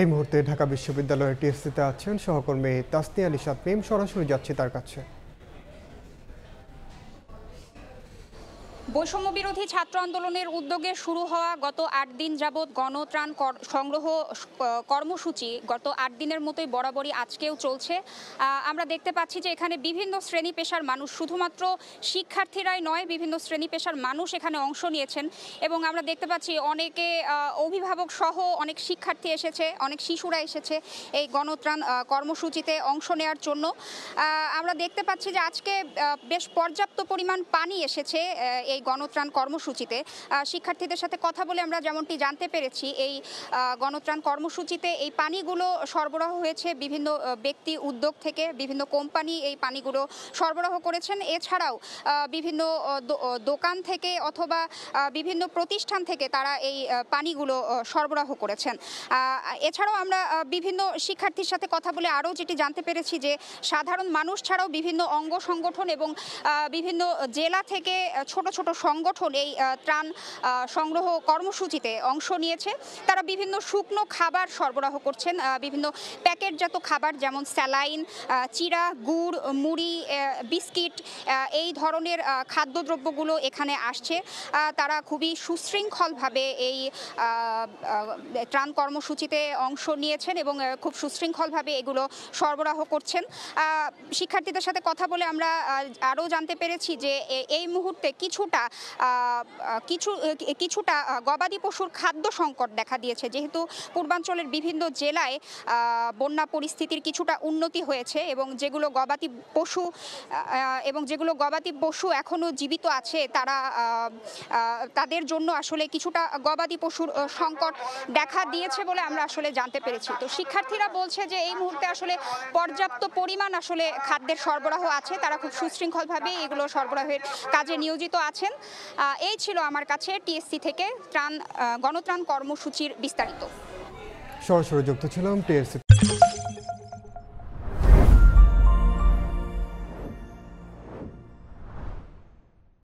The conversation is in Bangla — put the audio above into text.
এই মুহূর্তে ঢাকা বিশ্ববিদ্যালয়ের টিএসসিতে আছেন সহকর্মী তাসনি আলী সাতমিম সরাসরি যাচ্ছে তার কাছে বৈষম্য বিরোধী ছাত্র আন্দোলনের উদ্যোগে শুরু হওয়া গত আট দিন যাবৎ গণত্রাণ সংগ্রহ কর্মসূচি গত আট দিনের মতোই বরাবরই আজকেও চলছে আমরা দেখতে পাচ্ছি যে এখানে বিভিন্ন শ্রেণী পেশার মানুষ শুধুমাত্র শিক্ষার্থীরাই নয় বিভিন্ন শ্রেণী পেশার মানুষ এখানে অংশ নিয়েছেন এবং আমরা দেখতে পাচ্ছি অনেকে অভিভাবক সহ অনেক শিক্ষার্থী এসেছে অনেক শিশুরা এসেছে এই গণত্রাণ কর্মসূচিতে অংশ নেওয়ার জন্য আমরা দেখতে পাচ্ছি যে আজকে বেশ পর্যাপ্ত পরিমাণ পানি এসেছে এই এই গণত্রাণ কর্মসূচিতে শিক্ষার্থীদের সাথে কথা বলে আমরা যেমনটি জানতে পেরেছি এই গণত্রাণ কর্মসূচিতে এই পানিগুলো সরবরাহ হয়েছে বিভিন্ন ব্যক্তি উদ্যোগ থেকে বিভিন্ন কোম্পানি এই পানিগুলো সরবরাহ করেছেন এছাড়াও বিভিন্ন দোকান থেকে অথবা বিভিন্ন প্রতিষ্ঠান থেকে তারা এই পানিগুলো সরবরাহ করেছেন এছাড়াও আমরা বিভিন্ন শিক্ষার্থীর সাথে কথা বলে আরও যেটি জানতে পেরেছি যে সাধারণ মানুষ ছাড়াও বিভিন্ন অঙ্গ সংগঠন এবং বিভিন্ন জেলা থেকে ছোট ছোট সংগঠন এই ত্রাণ সংগ্রহ কর্মসূচিতে অংশ নিয়েছে তারা বিভিন্ন শুকনো খাবার সরবরাহ করছেন বিভিন্ন প্যাকেটজাত খাবার যেমন স্যালাইন চিরা গুড় মুড়ি বিস্কিট এই ধরনের খাদ্যদ্রব্যগুলো এখানে আসছে তারা খুবই সুশৃঙ্খলভাবে এই ত্রাণ কর্মসূচিতে অংশ নিয়েছেন এবং খুব সুশৃঙ্খলভাবে এগুলো সরবরাহ করছেন শিক্ষার্থীদের সাথে কথা বলে আমরা আরও জানতে পেরেছি যে এই মুহূর্তে কিছুটা কিছুটা কিছু কিছুটা গবাদি পশুর খাদ্য সংকট দেখা দিয়েছে যেহেতু পূর্বাঞ্চলের বিভিন্ন জেলায় বন্যা পরিস্থিতির কিছুটা উন্নতি হয়েছে এবং যেগুলো গবাদি পশু এবং যেগুলো গবাদি পশু এখনও জীবিত আছে তারা তাদের জন্য আসলে কিছুটা গবাদি পশুর সংকট দেখা দিয়েছে বলে আমরা আসলে জানতে পেরেছি তো শিক্ষার্থীরা বলছে যে এই মুহূর্তে আসলে পর্যাপ্ত পরিমাণ আসলে খাদ্যের সরবরাহ আছে তারা খুব সুশৃঙ্খলভাবে এগুলো সরবরাহের কাজে নিয়োজিত আছে করেছেন এই ছিল আমার কাছে টিএসসি থেকে ত্রাণ গণত্রাণ কর্মসূচির বিস্তারিত সরাসরি যুক্ত ছিলাম টিএসসি